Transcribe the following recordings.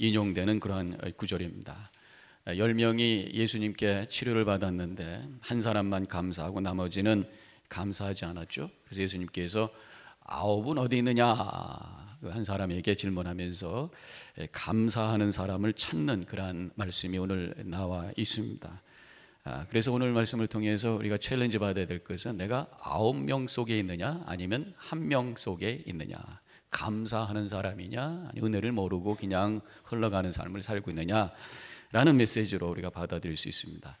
인용되는 그러한 구절입니다. 열 명이 예수님께 치료를 받았는데 한 사람만 감사하고 나머지는 감사하지 않았죠. 그래서 예수님께서 아홉은 어디 있느냐 그 한 사람에게 질문하면서 감사하는 사람을 찾는 그러한 말씀이 오늘 나와 있습니다. 아, 그래서 오늘 말씀을 통해서 우리가 챌린지 받아야 될 것은 내가 아홉 명 속에 있느냐 아니면 한 명 속에 있느냐 감사하는 사람이냐, 은혜를 모르고 그냥 흘러가는 삶을 살고 있느냐라는 메시지로 우리가 받아들일 수 있습니다.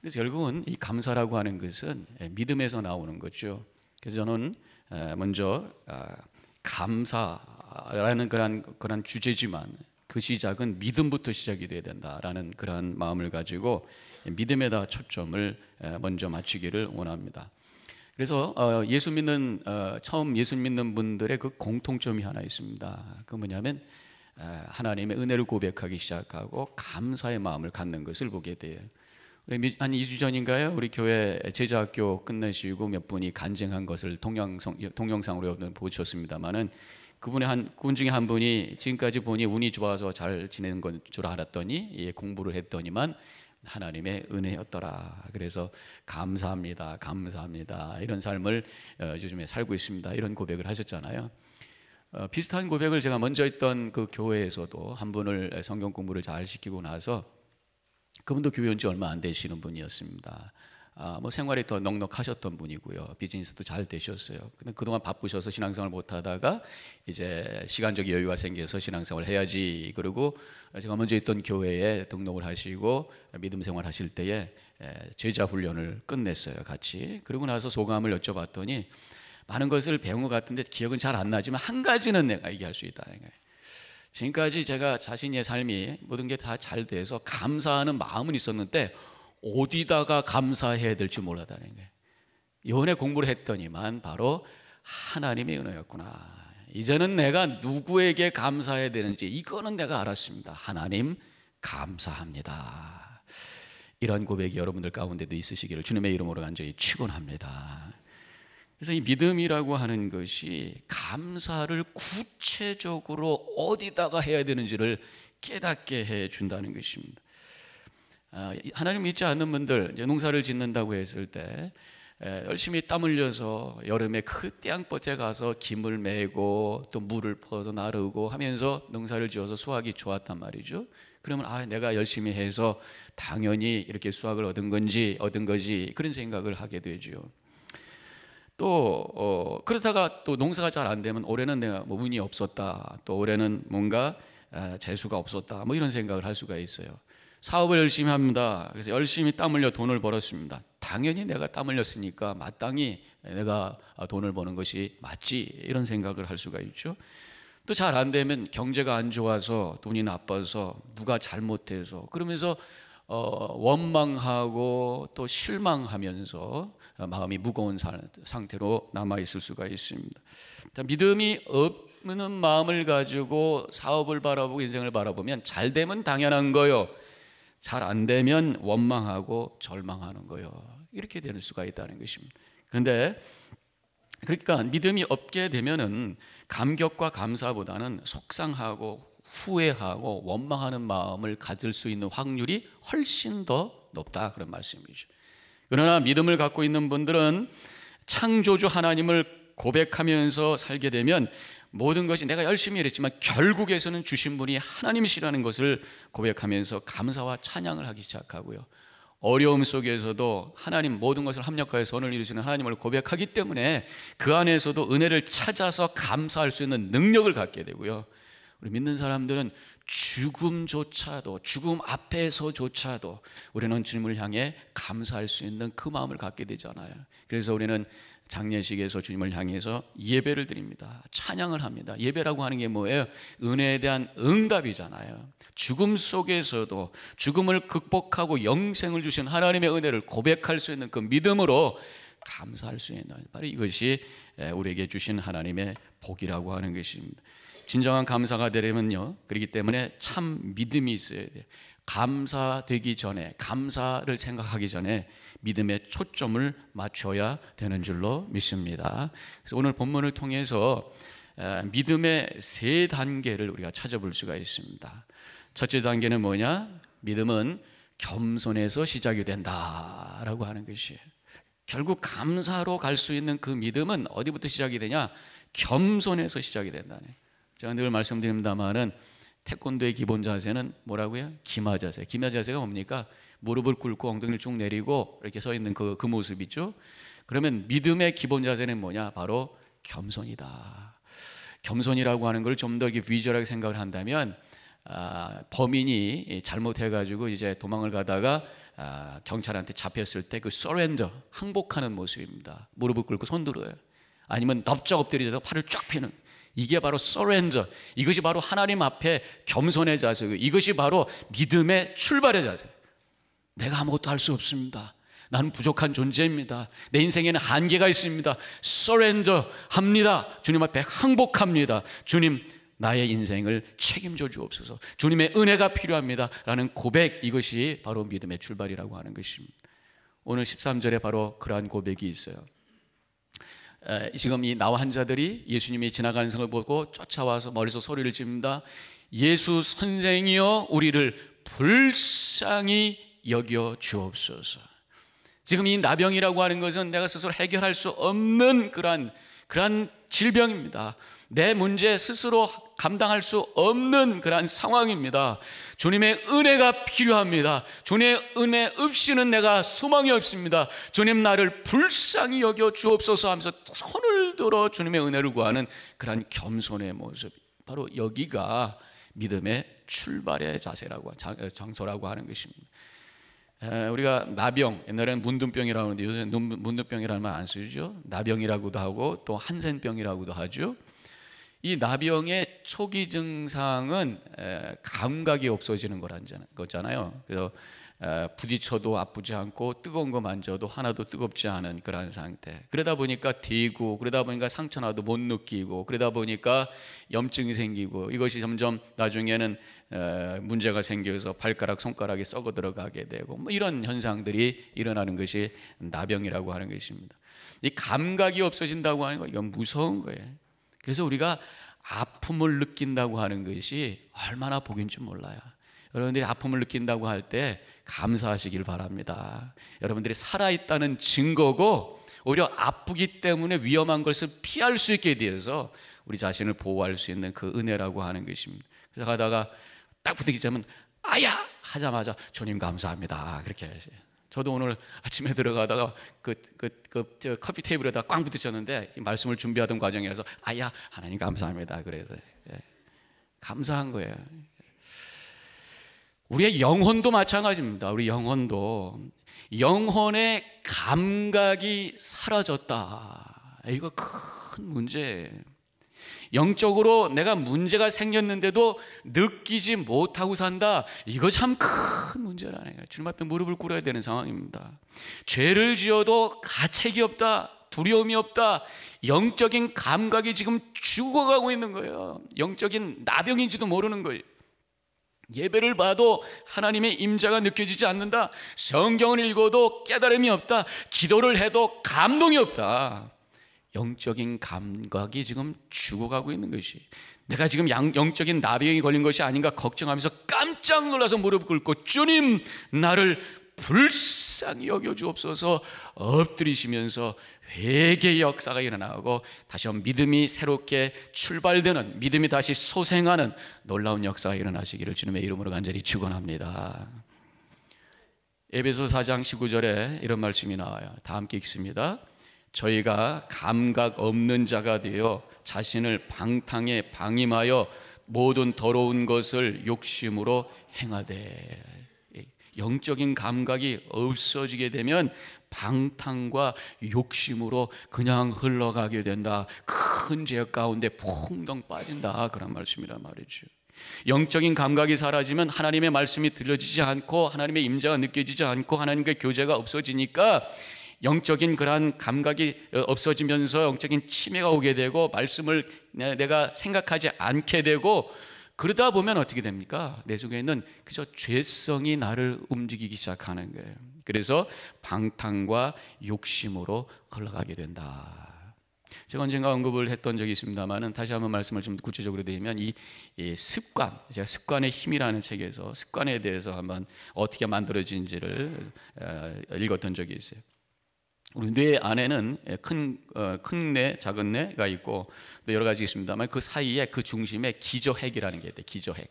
그래서 결국은 이 감사라고 하는 것은 예, 믿음에서 나오는 거죠. 그래서 저는 예, 먼저 아, 감사라는 그런 그런 주제지만 그 시작은 믿음부터 시작이 돼야 된다라는 그러 마음을 가지고 믿음에다 초점을 예, 먼저 맞추기를 원합니다. 그래서 어, 예수 믿는 어, 처음 예수 믿는 분들의 그 공통점이 하나 있습니다. 그 뭐냐면 어, 하나님의 은혜를 고백하기 시작하고 감사의 마음을 갖는 것을 보게 돼요. 한 2주 전인가요? 우리 교회 제자학교 끝내시고 몇 분이 간증한 것을 동영상, 동영상으로 보셨습니다만은 그분의 한, 그분 중에 한 분이 지금까지 보니 운이 좋아서 잘 지내는 건줄 알았더니 예, 공부를 했더니만 하나님의 은혜였더라. 그래서 감사합니다. 감사합니다. 이런 삶을 어, 요즘에 살고 있습니다. 이런 고백을 하셨잖아요. 어, 비슷한 고백을 제가 먼저 했던 그 교회에서도 한 분을 성경 공부를 잘 시키고 나서 그분도 교회 온 지 얼마 안 되시는 분이었습니다. 아, 뭐 생활이 더 넉넉하셨던 분이고요. 비즈니스도 잘 되셨어요. 근데 그동안 바쁘셔서 신앙생활 못 하다가 이제 시간적 여유가 생겨서 신앙생활 해야지. 그리고 제가 먼저 있던 교회에 등록을 하시고 믿음 생활 하실 때에 제자 훈련을 끝냈어요. 같이. 그리고 나서 소감을 여쭤봤더니 많은 것을 배운 것 같은데 기억은 잘 안 나지만 한 가지는 내가 얘기할 수 있다. 그러니까 지금까지 제가 자신의 삶이 모든 게 다 잘 돼서 감사하는 마음은 있었는데 어디다가 감사해야 될지 몰랐다는 거예요. 연애 공부를 했더니만 바로 하나님의 은혜였구나. 이제는 내가 누구에게 감사해야 되는지 이거는 내가 알았습니다. 하나님 감사합니다. 이런 고백이 여러분들 가운데도 있으시기를 주님의 이름으로 간절히 축원합니다. 그래서 이 믿음이라고 하는 것이 감사를 구체적으로 어디다가 해야 되는지를 깨닫게 해 준다는 것입니다. 어, 하나님 믿지 않는 분들 농사를 짓는다고 했을 때 열심히 땀 흘려서 여름에 그 태양볕에 가서 김을 메고 또 물을 퍼서 나르고 하면서 농사를 지어서 수확이 좋았단 말이죠. 그러면 아 내가 열심히 해서 당연히 이렇게 수확을 얻은 건지 얻은 거지 그런 생각을 하게 되죠. 또 어, 그렇다가 또 농사가 잘 안 되면 올해는 내가 뭐 운이 없었다. 또 올해는 뭔가 재수가 없었다. 뭐 이런 생각을 할 수가 있어요. 사업을 열심히 합니다. 그래서 열심히 땀 흘려 돈을 벌었습니다. 당연히 내가 땀 흘렸으니까 마땅히 내가 아, 돈을 버는 것이 맞지 이런 생각을 할 수가 있죠. 또 잘 안 되면 경제가 안 좋아서 눈이 나빠서 누가 잘못해서 그러면서 어, 원망하고 또 실망하면서 마음이 무거운 사, 상태로 남아 있을 수가 있습니다. 자, 믿음이 없는 마음을 가지고 사업을 바라보고 인생을 바라보면 잘 되면 당연한 거요. 잘안 되면 원망하고 절망하는 거요. 예 이렇게 될 수가 있다는 것입니다. 그런데 그러니까 믿음이 없게 되면은 감격과 감사보다는 속상하고 후회하고 원망하는 마음을 가질 수 있는 확률이 훨씬 더 높다 그런 말씀이죠. 그러나 믿음을 갖고 있는 분들은 창조주 하나님을 고백하면서 살게 되면 모든 것이 내가 열심히 일했지만 결국에서는 주신 분이 하나님이시라는 것을 고백하면서 감사와 찬양을 하기 시작하고요. 어려움 속에서도 하나님 모든 것을 합력하여 선을 이루시는 하나님을 고백하기 때문에 그 안에서도 은혜를 찾아서 감사할 수 있는 능력을 갖게 되고요. 우리 믿는 사람들은 죽음조차도 죽음 앞에서조차도 우리는 주님을 향해 감사할 수 있는 그 마음을 갖게 되잖아요. 그래서 우리는 장례식에서 주님을 향해서 예배를 드립니다. 찬양을 합니다. 예배라고 하는 게 뭐예요? 은혜에 대한 응답이잖아요. 죽음 속에서도 죽음을 극복하고 영생을 주신 하나님의 은혜를 고백할 수 있는 그 믿음으로 감사할 수 있는 바로 이것이 우리에게 주신 하나님의 복이라고 하는 것입니다. 진정한 감사가 되려면요. 그렇기 때문에 참 믿음이 있어야 돼요. 감사되기 전에 감사를 생각하기 전에 믿음의 초점을 맞춰야 되는 줄로 믿습니다. 그래서 오늘 본문을 통해서 믿음의 세 단계를 우리가 찾아볼 수가 있습니다. 첫째 단계는 뭐냐? 믿음은 겸손에서 시작이 된다라고 하는 것이에요. 결국 감사로 갈 수 있는 그 믿음은 어디부터 시작이 되냐? 겸손에서 시작이 된다네. 제가 늘 말씀드립니다만은 태권도의 기본 자세는 뭐라고요? 기마 자세. 기마 자세가 뭡니까? 무릎을 꿇고 엉덩이를 쭉 내리고 이렇게 서 있는 그, 그 모습 이죠 그러면 믿음의 기본 자세는 뭐냐? 바로 겸손이다. 겸손이라고 하는 걸 좀더위주얼하게 생각을 한다면 아, 범인이 잘못해가지고 이제 도망을 가다가 아, 경찰한테 잡혔을 때 그 서렌더 항복하는 모습입니다. 무릎을 꿇고 손들어요. 아니면 덥적 엎드려서 팔을 쫙 펴는 이게 바로 서렌더. 이것이 바로 하나님 앞에 겸손의 자세고 이것이 바로 믿음의 출발의 자세. 내가 아무것도 할 수 없습니다. 나는 부족한 존재입니다. 내 인생에는 한계가 있습니다. 서렌더 합니다. 주님 앞에 항복합니다. 주님 나의 인생을 책임져 주옵소서. 주님의 은혜가 필요합니다. 라는 고백 이것이 바로 믿음의 출발이라고 하는 것입니다. 오늘 13절에 바로 그러한 고백이 있어요. 지금 이나 환자들이 예수님이 지나가는 성을 보고 쫓아와서 멀리서 소리를 지니다 예수 선생이여 우리를 불쌍히 여겨 주옵소서. 지금 이 나병이라고 하는 것은 내가 스스로 해결할 수 없는 그러한 그러한 질병입니다. 내 문제 스스로 감당할 수 없는 그러한 상황입니다. 주님의 은혜가 필요합니다. 주님의 은혜 없이는 내가 소망이 없습니다. 주님 나를 불쌍히 여겨 주옵소서 하면서 손을 들어 주님의 은혜를 구하는 그러한 겸손의 모습. 바로 여기가 믿음의 출발의 자세라고 장소라고 하는 것입니다. 우리가 나병 옛날에는 문둥병이라고 하는데 요새 문둥병이라는 말안 쓰죠. 나병이라고도 하고 또 한센병이라고도 하죠. 이 나병의 초기 증상은 감각이 없어지는 거잖아요. 라는거 그래서 부딪혀도 아프지 않고 뜨거운 거 만져도 하나도 뜨겁지 않은 그러한 상태. 그러다 보니까 데고 그러다 보니까 상처 나도 못 느끼고 그러다 보니까 염증이 생기고 이것이 점점 나중에는 문제가 생겨서 발가락 손가락이 썩어 들어가게 되고 뭐 이런 현상들이 일어나는 것이 나병이라고 하는 것입니다. 이 감각이 없어진다고 하는 거 이건 무서운 거예요. 그래서 우리가 아픔을 느낀다고 하는 것이 얼마나 복인지 몰라요. 여러분들이 아픔을 느낀다고 할 때 감사하시길 바랍니다. 여러분들이 살아있다는 증거고 오히려 아프기 때문에 위험한 것을 피할 수 있게 되어서 우리 자신을 보호할 수 있는 그 은혜라고 하는 것입니다. 그래서 가다가 딱 부딪히자면 아야 하자마자 주님 감사합니다. 그렇게 저도 오늘 아침에 들어가다가 그, 그, 그, 그 커피 테이블에다 꽝 부딪혔는데 이 말씀을 준비하던 과정에서 아야 하나님 감사합니다. 그래서 예. 감사한 거예요. 우리의 영혼도 마찬가지입니다. 우리 영혼도 영혼의 감각이 사라졌다. 이거 큰 문제예요. 영적으로 내가 문제가 생겼는데도 느끼지 못하고 산다. 이거 참 큰 문제라네. 주님 앞에 무릎을 꿇어야 되는 상황입니다. 죄를 지어도 가책이 없다. 두려움이 없다. 영적인 감각이 지금 죽어가고 있는 거예요. 영적인 나병인지도 모르는 거예요. 예배를 봐도 하나님의 임자가 느껴지지 않는다. 성경을 읽어도 깨달음이 없다. 기도를 해도 감동이 없다. 영적인 감각이 지금 죽어가고 있는 것이 내가 지금 양, 영적인 나병이 걸린 것이 아닌가 걱정하면서 깜짝 놀라서 무릎 꿇고 주님 나를 불쌍히 여겨주옵소서 엎드리시면서 회개의 역사가 일어나고 다시 한번 믿음이 새롭게 출발되는 믿음이 다시 소생하는 놀라운 역사가 일어나시기를 주님의 이름으로 간절히 축원합니다. 에베소 4장 19절에 이런 말씀이 나와요. 다 함께 읽습니다. 저희가 감각 없는 자가 되어 자신을 방탕에 방임하여 모든 더러운 것을 욕심으로 행하되 영적인 감각이 없어지게 되면 방탕과 욕심으로 그냥 흘러가게 된다. 큰 죄 가운데 풍덩 빠진다. 그런 말씀이란 말이죠. 영적인 감각이 사라지면 하나님의 말씀이 들려지지 않고 하나님의 임재가 느껴지지 않고 하나님과 교제가 없어지니까 영적인 그러한 감각이 어, 없어지면서 영적인 침해가 오게 되고 말씀을 내가 생각하지 않게 되고 그러다 보면 어떻게 됩니까? 내 속에는 그저 죄성이 나를 움직이기 시작하는 거예요. 그래서 방탕과 욕심으로 흘러가게 된다. 제가 언젠가 언급을 했던 적이 있습니다만은 다시 한번 말씀을 좀 구체적으로 드리면 이, 이, 습관 제가 습관의 힘이라는 책에서 습관에 대해서 한번 어떻게 만들어진지를 어, 읽었던 적이 있어요. 우리 뇌 안에는 예, 큰, 어, 큰 뇌, 작은 뇌가 있고 여러 가지 있습니다만 그 사이에 그 중심에 기저핵이라는 게 있대 기저핵.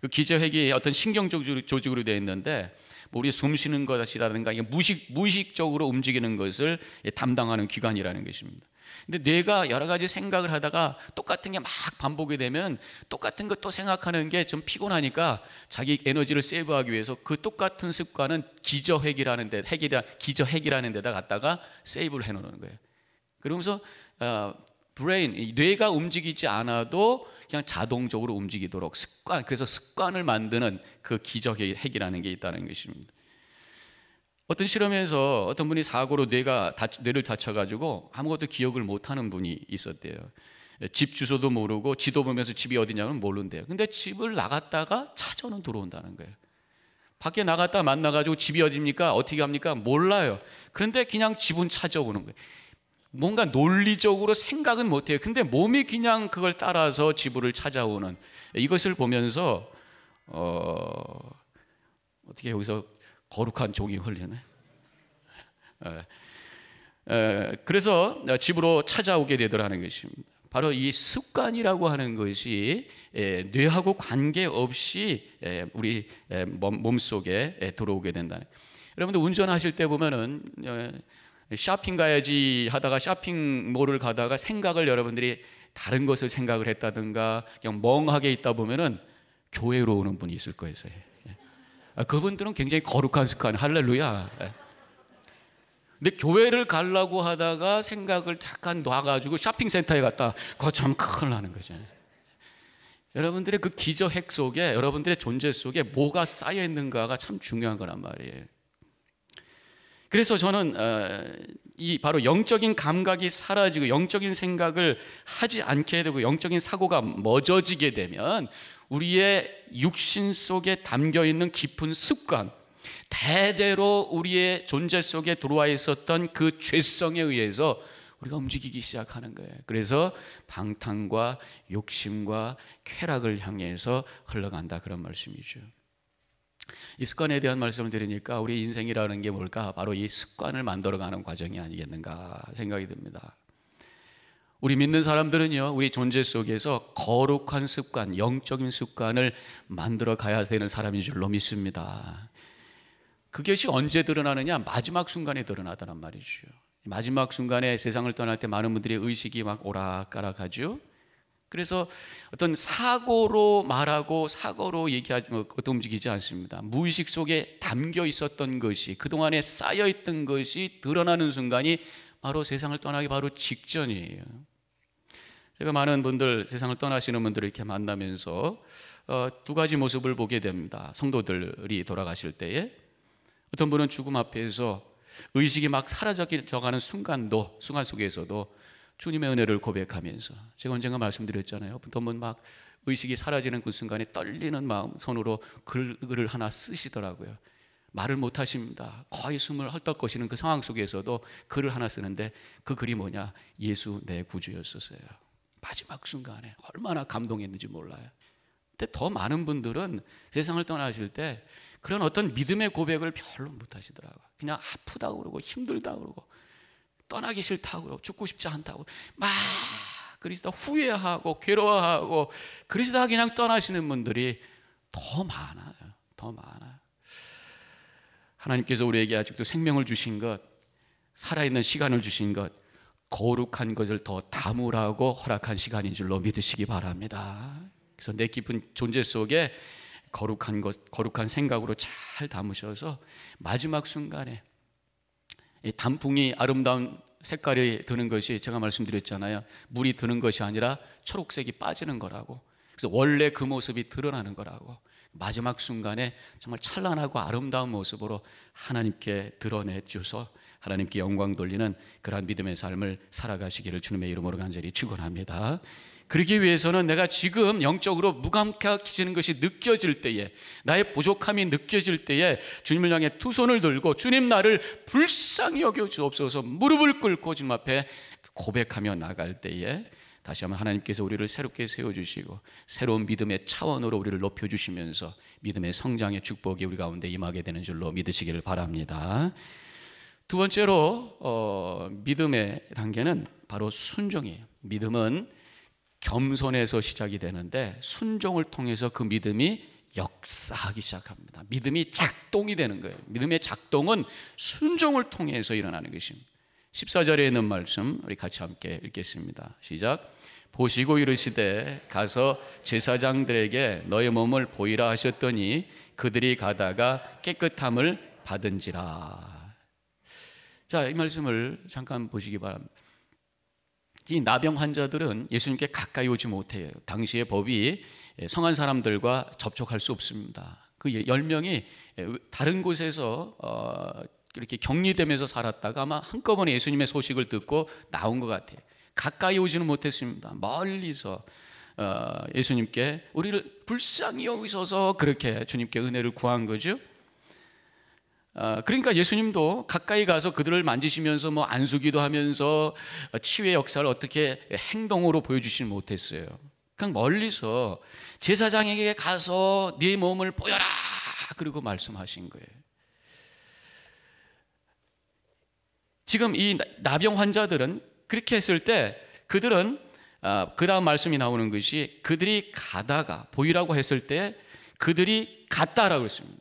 그 기저핵이 어떤 신경 조직으로 되어 있는데 뭐 우리 숨 쉬는 것이라든가 무식, 무의식적으로 움직이는 것을 예, 담당하는 기관이라는 것입니다. 근데 뇌가 여러 가지 생각을 하다가 똑같은 게 막 반복이 되면 똑같은 것또 생각하는 게 좀 피곤하니까 자기 에너지를 세이브하기 위해서 그 똑같은 습관은 기저핵이라는 데핵이다 기저핵이라는 데다 갖다가 세이브를 해 놓는 거예요. 그러면서 어, 브레인 뇌가 움직이지 않아도 그냥 자동적으로 움직이도록 습관 그래서 습관을 만드는 그 기저핵이라는 게 있다는 것입니다. 어떤 실험에서 어떤 분이 사고로 뇌가 뇌를 다쳐가지고 아무것도 기억을 못하는 분이 있었대요. 집 주소도 모르고 지도 보면서 집이 어디냐면 모른대요. 근데 집을 나갔다가 찾아는 들어온다는 거예요. 밖에 나갔다 만나가지고 집이 어디입니까? 어떻게 합니까? 몰라요. 그런데 그냥 집은 찾아오는 거예요. 뭔가 논리적으로 생각은 못해요. 근데 몸이 그냥 그걸 따라서 지부 찾아오는 이것을 보면서 어, 어떻게 여기서 거룩한 종이 흘리네. 에, 예. 예, 그래서 집으로 찾아오게 되더라는 것입니다. 바로 이 습관이라고 하는 것이 예, 뇌하고 관계없이 우리 몸, 속에 들어오게 된다는. 여러분들 운전하실 때 보면은 쇼핑 가야지 하다가 쇼핑몰을 가다가 생각을 여러분들이 다른 것을 생각을 했다든가 그냥 멍하게 있다 보면은 교회로 오는 분이 있을 거예요. 아, 그분들은 굉장히 거룩한 습관, 할렐루야. 예. 근데 교회를 가려고 하다가 생각을 잠깐 놔가지고 쇼핑센터에 갔다 거 참 큰일 나는 거죠. 여러분들의 그 기저핵 속에 여러분들의 존재 속에 뭐가 쌓여 있는가가 참 중요한 거란 말이에요. 그래서 저는 어, 이 바로 영적인 감각이 사라지고 영적인 생각을 하지 않게 되고 영적인 사고가 멎어지게 되면 우리의 육신 속에 담겨 있는 깊은 습관, 대대로 우리의 존재 속에 들어와 있었던 그 죄성에 의해서 우리가 움직이기 시작하는 거예요. 그래서 방탕과 욕심과 쾌락을 향해서 흘러간다 그런 말씀이죠. 이 습관에 대한 말씀을 드리니까 우리 인생이라는 게 뭘까? 바로 이 습관을 만들어가는 과정이 아니겠는가 생각이 듭니다. 우리 믿는 사람들은요, 우리 존재 속에서 거룩한 습관, 영적인 습관을 만들어 가야 되는 사람인 줄로 믿습니다. 그것이 언제 드러나느냐? 마지막 순간에 드러나더란 말이죠. 마지막 순간에 세상을 떠날 때 많은 분들의 의식이 막 오락가락하죠. 그래서 어떤 사고로 말하고 사고로 얘기하지, 어떤 뭐, 움직이지 않습니다. 무의식 속에 담겨 있었던 것이, 그동안에 쌓여 있던 것이 드러나는 순간이 바로 세상을 떠나기 바로 직전이에요. 제가 많은 분들 세상을 떠나시는 분들을 이렇게 만나면서 어, 두 가지 모습을 보게 됩니다. 성도들이 돌아가실 때에 어떤 분은 죽음 앞에서 의식이 막 사라져가는 순간도 순간 속에서도 주님의 은혜를 고백하면서 제가 언젠가 말씀드렸잖아요. 어떤 분 막 의식이 사라지는 그 순간에 떨리는 마음 손으로 글을 하나 쓰시더라고요. 말을 못 하십니다. 거의 숨을 헐떡 거시는 그 상황 속에서도 글을 하나 쓰는데 그 글이 뭐냐? 예수 내 구주였었어요. 마지막 순간에 얼마나 감동했는지 몰라요. 근데 더 많은 분들은 세상을 떠나실 때 그런 어떤 믿음의 고백을 별로 못 하시더라고요. 그냥 아프다 그러고 힘들다 그러고 떠나기 싫다 그러고 죽고 싶지 않다고 막 그리스도 후회하고 괴로워하고 그리스도 그냥 떠나시는 분들이 더 많아요. 더 많아요. 하나님께서 우리에게 아직도 생명을 주신 것, 살아있는 시간을 주신 것, 거룩한 것을 더 담으라고 허락한 시간인 줄로 믿으시기 바랍니다. 그래서 내 깊은 존재 속에 거룩한 것, 거룩한 생각으로 잘 담으셔서 마지막 순간에 단풍이 아름다운 색깔이 드는 것이 제가 말씀드렸잖아요. 물이 드는 것이 아니라 초록색이 빠지는 거라고. 그래서 원래 그 모습이 드러나는 거라고. 마지막 순간에 정말 찬란하고 아름다운 모습으로 하나님께 드러내 주셔서 하나님께 영광 돌리는 그러한 믿음의 삶을 살아가시기를 주님의 이름으로 간절히 축원합니다. 그러기 위해서는 내가 지금 영적으로 무감각해지는 것이 느껴질 때에 나의 부족함이 느껴질 때에 주님을 향해 두 손을 들고 주님 나를 불쌍히 여겨 주옵소서 무릎을 꿇고 주님 앞에 고백하며 나갈 때에 다시 한번 하나님께서 우리를 새롭게 세워주시고 새로운 믿음의 차원으로 우리를 높여주시면서 믿음의 성장의 축복이 우리 가운데 임하게 되는 줄로 믿으시기를 바랍니다. 두 번째로 어, 믿음의 단계는 바로 순종이에요. 믿음은 겸손에서 시작이 되는데 순종을 통해서 그 믿음이 역사하기 시작합니다. 믿음이 작동이 되는 거예요. 믿음의 작동은 순종을 통해서 일어나는 것입니다. 14절에 있는 말씀 우리 같이 함께 읽겠습니다. 시작. 보시고 이르시되 가서 제사장들에게 너의 몸을 보이라 하셨더니 그들이 가다가 깨끗함을 받은지라. 자, 이 말씀을 잠깐 보시기 바랍니다. 이 나병 환자들은 예수님께 가까이 오지 못해요. 당시의 법이 성한 사람들과 접촉할 수 없습니다. 그 10명이 예, 예, 다른 곳에서 어, 이렇게 격리되면서 살았다가 아마 한꺼번에 예수님의 소식을 듣고 나온 것 같아요. 가까이 오지는 못했습니다. 멀리서 어, 예수님께 우리를 불쌍히 여기셔서 그렇게 주님께 은혜를 구한 거죠. 아, 그러니까 예수님도 가까이 가서 그들을 만지시면서 뭐 안수기도 하면서 치유의 역사를 어떻게 행동으로 보여주지 못했어요. 그냥 멀리서 제사장에게 가서 네 몸을 보여라 그리고 말씀하신 거예요. 지금 이 나병 환자들은 그렇게 했을 때 그들은 아, 그 다음 말씀이 나오는 것이 그들이 가다가 보이라고 했을 때 그들이 갔다라고 했습니다.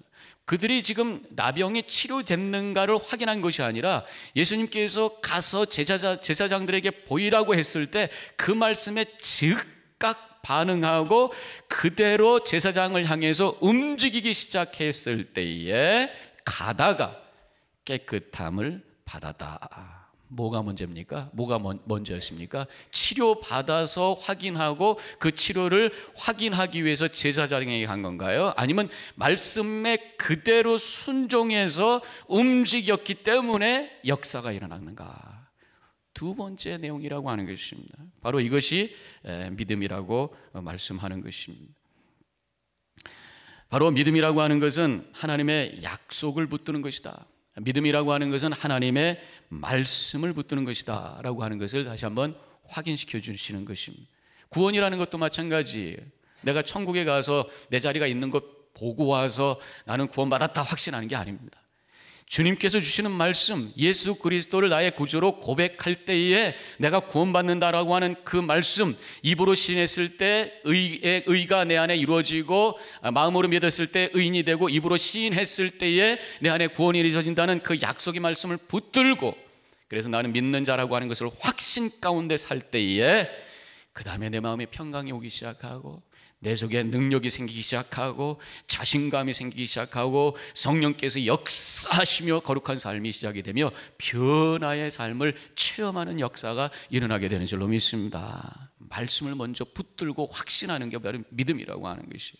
그들이 지금 나병에 치료됐는가를 확인한 것이 아니라 예수님께서 가서 제사자, 제사장들에게 보이라고 했을 때 그 말씀에 즉각 반응하고 그대로 제사장을 향해서 움직이기 시작했을 때에 가다가 깨끗함을 받았다. 뭐가 문제입니까 뭐가 먼저였습니까? 치료받아서 확인하고 그 치료를 확인하기 위해서 제사장에게 간 건가요? 아니면 말씀에 그대로 순종해서 움직였기 때문에 역사가 일어났는가? 두 번째 내용이라고 하는 것입니다. 바로 이것이 믿음이라고 어, 말씀하는 것입니다. 바로 믿음이라고 하는 것은 하나님의 약속을 붙드는 것이다. 믿음이라고 하는 것은 하나님의 말씀을 붙드는 것이다 라고 하는 것을 다시 한번 확인시켜 주시는 것입니다. 구원이라는 것도 마찬가지. 내가 천국에 가서 내 자리가 있는 것 보고 와서 나는 구원받았다 확신하는 게 아닙니다. 주님께서 주시는 말씀, 예수 그리스도를 나의 구조로 고백할 때에 내가 구원받는다라고 하는 그 말씀, 입으로 시인했을때 의의, 의가 내 안에 이루어지고, 아, 마음으로 믿었을 때 의인이 되고, 입으로 시인했을 때에 내 안에 구원이 이루어진다는 그 약속의 말씀을 붙들고, 그래서 나는 믿는 자라고 하는 것을 확신 가운데 살 때에, 그 다음에 내 마음에 평강이 오기 시작하고, 내 속에 능력이 생기기 시작하고 자신감이 생기기 시작하고 성령께서 역사하시며 거룩한 삶이 시작이 되며 변화의 삶을 체험하는 역사가 일어나게 되는 줄로 믿습니다. 말씀을 먼저 붙들고 확신하는 게 바로 믿음이라고 하는 것이.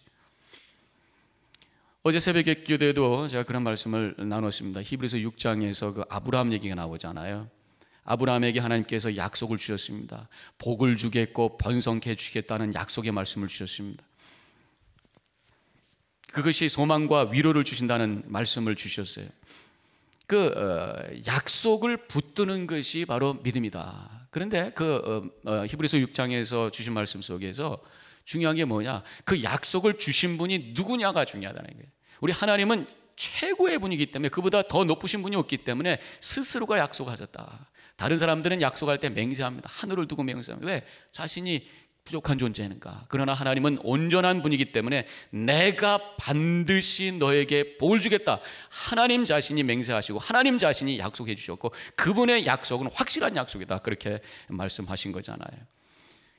어제 새벽에 기도에도 제가 그런 말씀을 나눴습니다. 히브리서 6장에서 그 아브라함 얘기가 나오잖아요. 아브라함에게 하나님께서 약속을 주셨습니다. 복을 주겠고 번성케 주겠다는 약속의 말씀을 주셨습니다. 그것이 소망과 위로를 주신다는 말씀을 주셨어요. 그 어, 약속을 붙드는 것이 바로 믿음이다. 그런데 그 어, 어, 히브리서 6장에서 주신 말씀 속에서 중요한 게 뭐냐? 그 약속을 주신 분이 누구냐가 중요하다는 거예요. 우리 하나님은 최고의 분이기 때문에 그보다 더 높으신 분이 없기 때문에 스스로가 약속하셨다. 다른 사람들은 약속할 때 맹세합니다. 하늘을 두고 맹세합니다. 왜? 자신이 부족한 존재니까. 그러나 하나님은 온전한 분이기 때문에 내가 반드시 너에게 복을 주겠다. 하나님 자신이 맹세하시고 하나님 자신이 약속해 주셨고 그분의 약속은 확실한 약속이다. 그렇게 말씀하신 거잖아요.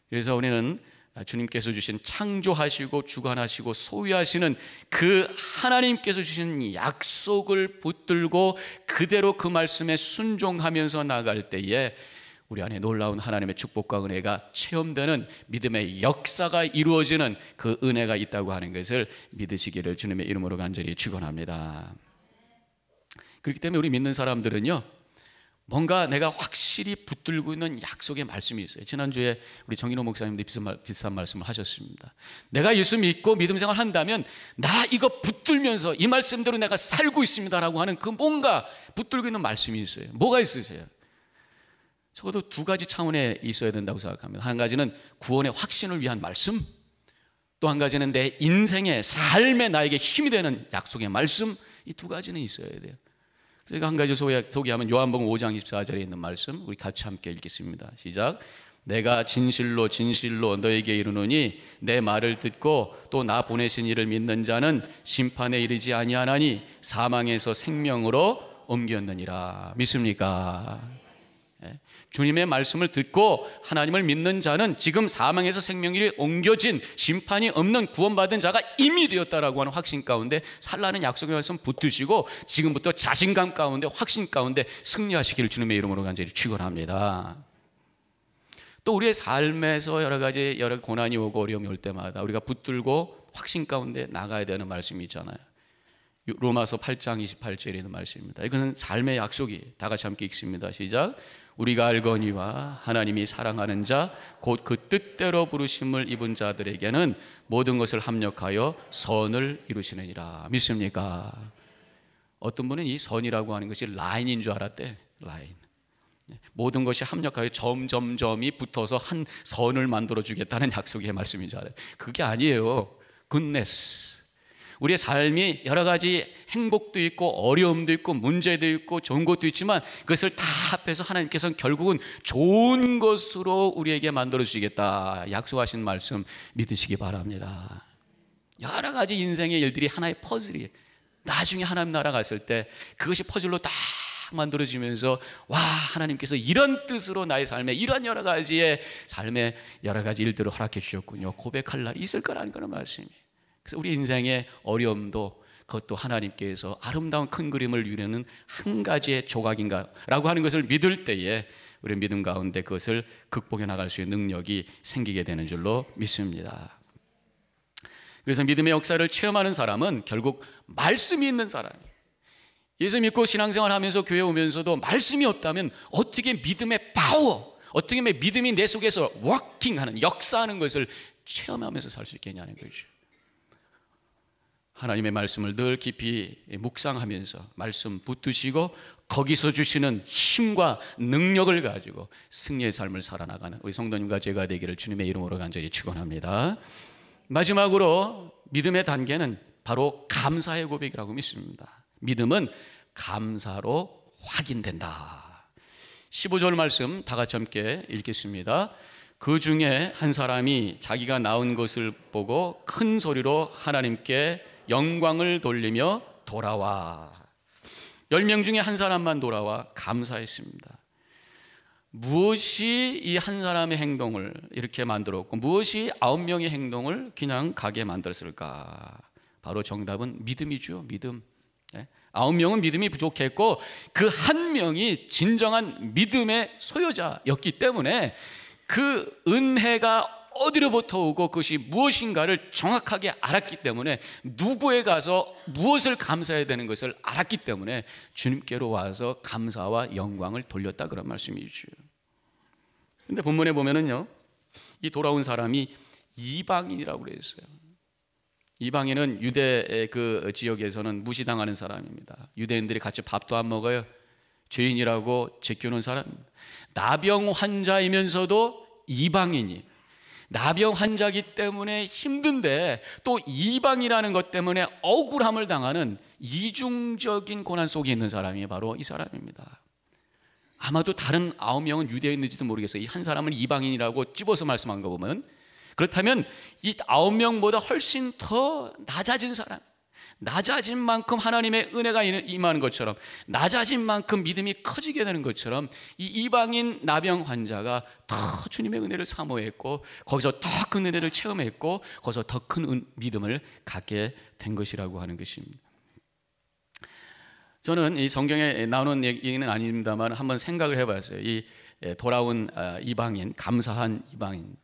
그래서 우리는 아, 주님께서 주신 창조하시고 주관하시고 소유하시는 그 하나님께서 주신 약속을 붙들고 그대로 그 말씀에 순종하면서 나갈 때에 우리 안에 놀라운 하나님의 축복과 은혜가 체험되는 믿음의 역사가 이루어지는 그 은혜가 있다고 하는 것을 믿으시기를 주님의 이름으로 간절히 축원합니다. 그렇기 때문에 우리 믿는 사람들은요 뭔가 내가 확실히 붙들고 있는 약속의 말씀이 있어요. 지난주에 우리 정인호 목사님도 비슷한, 비슷한 말씀을 하셨습니다. 내가 예수 믿고 믿음 생활 한다면 나 이거 붙들면서 이 말씀대로 내가 살고 있습니다라고 하는 그 뭔가 붙들고 있는 말씀이 있어요. 뭐가 있으세요? 적어도 두 가지 차원에 있어야 된다고 생각합니다. 한 가지는 구원의 확신을 위한 말씀, 또 한 가지는 내 인생의 삶에 나에게 힘이 되는 약속의 말씀, 이 두 가지는 있어야 돼요. 제가 한 가지 소개하면 요한복음 5장 24절에 있는 말씀 우리 같이 함께 읽겠습니다. 시작. 내가 진실로 진실로 너에게 이르노니 내 말을 듣고 또 나 보내신 이를 믿는 자는 심판에 이르지 아니하나니 사망에서 생명으로 옮겼느니라. 믿습니까? 예. 주님의 말씀을 듣고 하나님을 믿는 자는 지금 사망에서 생명이 옮겨진 심판이 없는 구원받은 자가 이미 되었다라고 하는 확신 가운데 살라는 약속의 말씀 붙드시고 지금부터 자신감 가운데 확신 가운데 승리하시기를 주님의 이름으로 간절히 축원합니다. 또 우리의 삶에서 여러 가지 여러 고난이 오고 어려움이 올 때마다 우리가 붙들고 확신 가운데 나가야 되는 말씀이 있잖아요. 로마서 8장 28절에 있는 말씀입니다. 이것은 삶의 약속이 다 같이 함께 읽습니다. 시작. 우리가 알거니와 하나님이 사랑하는 자 곧 그 뜻대로 부르심을 입은 자들에게는 모든 것을 합력하여 선을 이루시느니라 믿습니까? 어떤 분은 이 선이라고 하는 것이 라인인 줄 알았대 라인 네, 모든 것이 합력하여 점점점이 붙어서 한 선을 만들어 주겠다는 약속의 말씀인 줄알았대 그게 아니에요 goodness 우리의 삶이 여러 가지 행복도 있고 어려움도 있고 문제도 있고 좋은 것도 있지만 그것을 다 합해서 하나님께서는 결국은 좋은 것으로 우리에게 만들어 주시겠다 약속하신 말씀 믿으시기 바랍니다. 여러 가지 인생의 일들이 하나의 퍼즐이 나중에 하나님 나라 갔을 때 그것이 퍼즐로 딱 만들어지면서 와 하나님께서 이런 뜻으로 나의 삶에 이런 여러 가지의 삶에 여러 가지 일들을 허락해 주셨군요. 고백할 날이 있을 거라는 그런 말씀이에요. 그래서 우리 인생의 어려움도 그것도 하나님께서 아름다운 큰 그림을 이루는 한 가지의 조각인가라고 하는 것을 믿을 때에 우리 믿음 가운데 그것을 극복해 나갈 수 있는 능력이 생기게 되는 줄로 믿습니다. 그래서 믿음의 역사를 체험하는 사람은 결국 말씀이 있는 사람이에요. 예수 믿고 신앙생활 하면서 교회 오면서도 말씀이 없다면 어떻게 믿음의 파워, 어떻게 믿음이 내 속에서 워킹하는, 역사하는 것을 체험하면서 살 수 있겠냐는 거죠. 하나님의 말씀을 늘 깊이 묵상하면서 말씀 붙드시고 거기서 주시는 힘과 능력을 가지고 승리의 삶을 살아나가는 우리 성도님과 제가 되기를 주님의 이름으로 간절히 축원합니다. 마지막으로 믿음의 단계는 바로 감사의 고백이라고 믿습니다. 믿음은 감사로 확인된다. 15절 말씀 다 같이 함께 읽겠습니다. 그 중에 한 사람이 자기가 나온 것을 보고 큰 소리로 하나님께 영광을 돌리며 돌아와. 10명 중에 한 사람만 돌아와 감사했습니다. 무엇이 이 한 사람의 행동을 이렇게 만들었고 무엇이 아홉 명의 행동을 그냥 가게 만들었을까? 바로 정답은 믿음이죠. 믿음. 예? 아홉 명은 믿음이 부족했고 그 한 명이 진정한 믿음의 소유자였기 때문에 그 은혜가 어디로부터 오고 그것이 무엇인가를 정확하게 알았기 때문에 누구에 가서 무엇을 감사해야 되는 것을 알았기 때문에 주님께로 와서 감사와 영광을 돌렸다 그런 말씀이죠. 근데 본문에 보면은요. 이 돌아온 사람이 이방인이라고 그랬어요. 이방인은 유대 의그 지역에서는 무시당하는 사람입니다. 유대인들이 같이 밥도 안 먹어요. 죄인이라고 제껴놓은 사람. 나병 환자이면서도 이방인이 나병 환자기 때문에 힘든데 또 이방이라는 것 때문에 억울함을 당하는 이중적인 고난 속에 있는 사람이 바로 이 사람입니다. 아마도 다른 아홉 명은 유대인인지도 모르겠어요. 이 한 사람을 이방인이라고 집어서 말씀한 거 보면 그렇다면 이 아홉 명보다 훨씬 더 낮아진 사람. 낮아진 만큼 하나님의 은혜가 임하는 것처럼 낮아진 만큼 믿음이 커지게 되는 것처럼 이 이방인 나병 환자가 더 주님의 은혜를 사모했고 거기서 더 큰 은혜를 체험했고 거기서 더 큰 믿음을 갖게 된 것이라고 하는 것입니다. 저는 이 성경에 나오는 얘기는 아닙니다만 한번 생각을 해봤어요. 이 돌아온 아, 이방인, 감사한 이방인.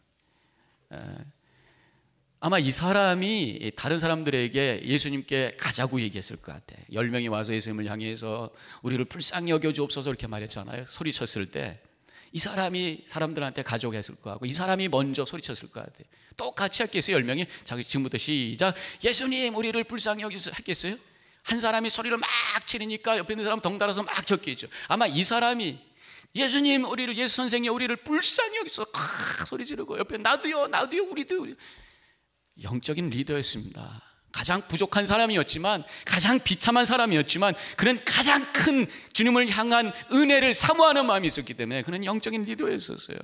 아마 이 사람이 다른 사람들에게 예수님께 가자고 얘기했을 것 같아. 열 명이 와서 예수님을 향해서 우리를 불쌍히 여겨 주옵소서 이렇게 말했잖아요. 소리쳤을 때 이 사람이 사람들한테 가져가 했을 것 같고 이 사람이 먼저 소리쳤을 것 같아. 똑같이 했겠어요. 열 명이 자기 지금부터 시작. 예수님 우리를 불쌍히 여겨 했겠어요? 한 사람이 소리를 막 치니까 옆에 있는 사람 덩달아서 막 쳤겠죠. 아마 이 사람이 예수님 우리를 예수 선생님 우리를 불쌍히 여기서 아, 소리 지르고 옆에 나도요 나도요 우리도 우리. 영적인 리더였습니다. 가장 부족한 사람이었지만 가장 비참한 사람이었지만 그는 가장 큰 주님을 향한 은혜를 사모하는 마음이 있었기 때문에 그는 영적인 리더였었어요.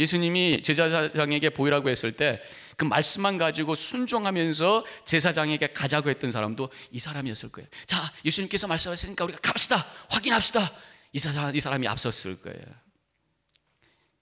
예수님이 제사장에게 보이라고 했을 때 그 말씀만 가지고 순종하면서 제사장에게 가자고 했던 사람도 이 사람이었을 거예요. 자, 예수님께서 말씀하셨으니까 우리가 갑시다. 확인합시다. 이, 사람, 이 사람이 앞섰을 거예요.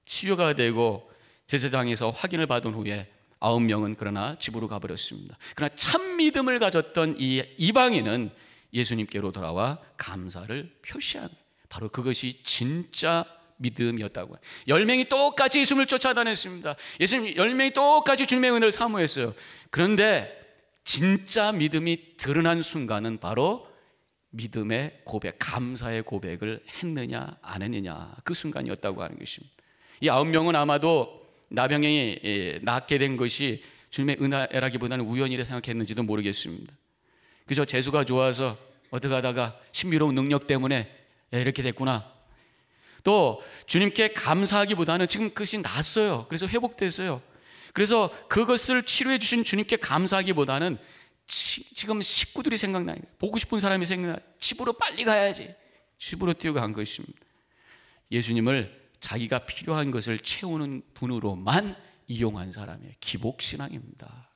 치유가 되고 제사장에서 확인을 받은 후에 아홉 명은 그러나 집으로 가버렸습니다. 그러나 참 믿음을 가졌던 이 이방인은 예수님께로 돌아와 감사를 표시한 바로 그것이 진짜 믿음이었다고. 열 명이 똑같이 예수님을 쫓아다녔습니다. 예수님 열 명이 똑같이 주님의 은혜를 사모했어요. 그런데 진짜 믿음이 드러난 순간은 바로 믿음의 고백, 감사의 고백을 했느냐 안 했느냐 그 순간이었다고 하는 것입니다. 이 아홉 명은 아마도 나병이 낫게 예, 된 것이 주님의 은혜라기보다는 우연이라 생각했는지도 모르겠습니다. 그저 재수가 좋아서 어떻게 다가 신비로운 능력 때문에 예, 이렇게 됐구나. 또 주님께 감사하기보다는 지금 그것이 낫어요. 그래서 회복됐어요. 그래서 그것을 치료해 주신 주님께 감사하기보다는 치, 지금 식구들이 생각나요. 보고 싶은 사람이 생각나요. 집으로 빨리 가야지. 집으로 뛰어간 것입니다. 예수님을 자기가 필요한 것을 채우는 분으로만 이용한 사람의 기복신앙입니다.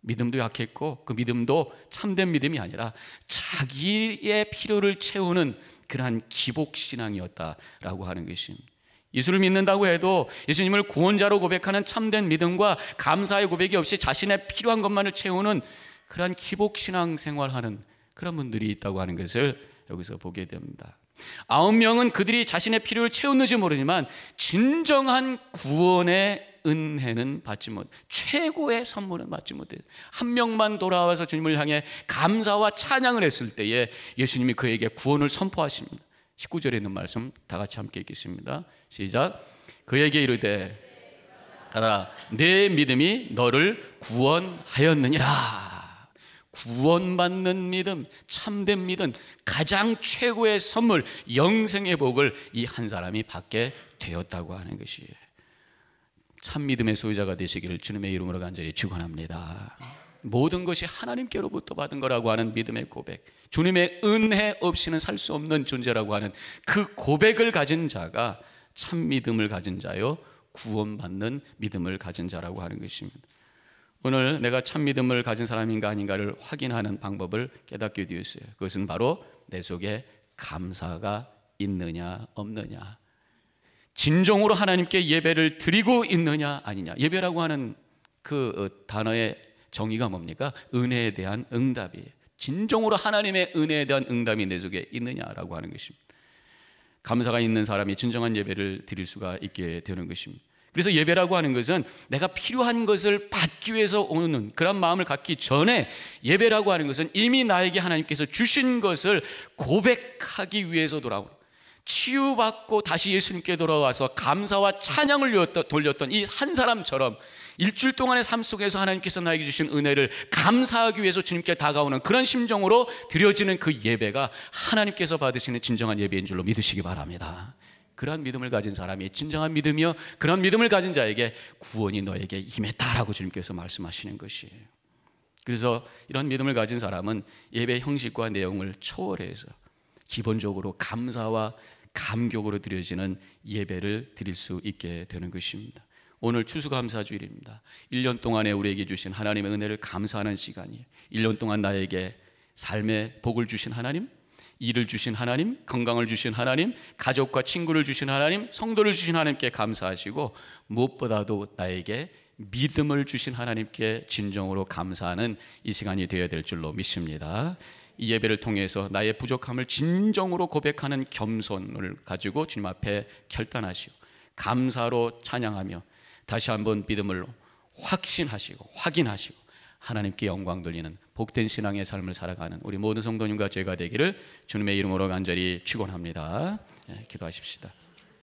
믿음도 약했고 그 믿음도 참된 믿음이 아니라 자기의 필요를 채우는 그러한 기복신앙이었다라고 하는 것입니다. 예수를 믿는다고 해도 예수님을 구원자로 고백하는 참된 믿음과 감사의 고백이 없이 자신의 필요한 것만을 채우는 그러한 기복신앙 생활하는 그런 분들이 있다고 하는 것을 여기서 보게 됩니다. 아홉 명은 그들이 자신의 필요를 채웠는지 모르지만 진정한 구원의 은혜는 받지 못, 최고의 선물은 받지 못해한 명만 돌아와서 주님을 향해 감사와 찬양을 했을 때에 예수님이 그에게 구원을 선포하십니다. 19절에 있는 말씀 다 같이 함께 읽겠습니다. 시작. 그에게 이르되, 가라, 내 믿음이 너를 구원하였느니라. 구원받는 믿음, 참된 믿음, 가장 최고의 선물, 영생의 복을 이 한 사람이 받게 되었다고 하는 것이에요. 참 믿음의 소유자가 되시기를 주님의 이름으로 간절히 축원합니다. 모든 것이 하나님께로부터 받은 거라고 하는 믿음의 고백. 주님의 은혜 없이는 살 수 없는 존재라고 하는 그 고백을 가진 자가 참 믿음을 가진 자요. 구원받는 믿음을 가진 자라고 하는 것입니다. 오늘 내가 참 믿음을 가진 사람인가 아닌가를 확인하는 방법을 깨닫게 되었어요. 그것은 바로 내 속에 감사가 있느냐 없느냐. 진정으로 하나님께 예배를 드리고 있느냐 아니냐. 예배라고 하는 그 어, 단어의 정의가 뭡니까? 은혜에 대한 응답이 진정으로 하나님의 은혜에 대한 응답이 내 속에 있느냐라고 하는 것입니다. 감사가 있는 사람이 진정한 예배를 드릴 수가 있게 되는 것입니다. 그래서 예배라고 하는 것은 내가 필요한 것을 받기 위해서 오는 그런 마음을 갖기 전에 예배라고 하는 것은 이미 나에게 하나님께서 주신 것을 고백하기 위해서 돌아오는 치유받고 다시 예수님께 돌아와서 감사와 찬양을 돌렸던 이 한 사람처럼 일주일 동안의 삶 속에서 하나님께서 나에게 주신 은혜를 감사하기 위해서 주님께 다가오는 그런 심정으로 드려지는 그 예배가 하나님께서 받으시는 진정한 예배인 줄로 믿으시기 바랍니다. 그러한 믿음을 가진 사람이 진정한 믿음이요 그런 믿음을 가진 자에게 구원이 너에게 임했다라고 주님께서 말씀하시는 것이에요. 그래서 이런 믿음을 가진 사람은 예배 형식과 내용을 초월해서 기본적으로 감사와 감격으로 드려지는 예배를 드릴 수 있게 되는 것입니다. 오늘 추수감사주일입니다. 1년 동안에 우리에게 주신 하나님의 은혜를 감사하는 시간이에요. 1년 동안 나에게 삶의 복을 주신 하나님, 일을 주신 하나님, 건강을 주신 하나님, 가족과 친구를 주신 하나님, 성도를 주신 하나님께 감사하시고 무엇보다도 나에게 믿음을 주신 하나님께 진정으로 감사하는 이 시간이 되어야 될 줄로 믿습니다. 이 예배를 통해서 나의 부족함을 진정으로 고백하는 겸손을 가지고 주님 앞에 결단하시고 감사로 찬양하며 다시 한번 믿음을 확신하시고 확인하시고 하나님께 영광 돌리는 복된 신앙의 삶을 살아가는 우리 모든 성도님과 제가 되기를 주님의 이름으로 간절히 축원합니다. 예, 기도하십시다.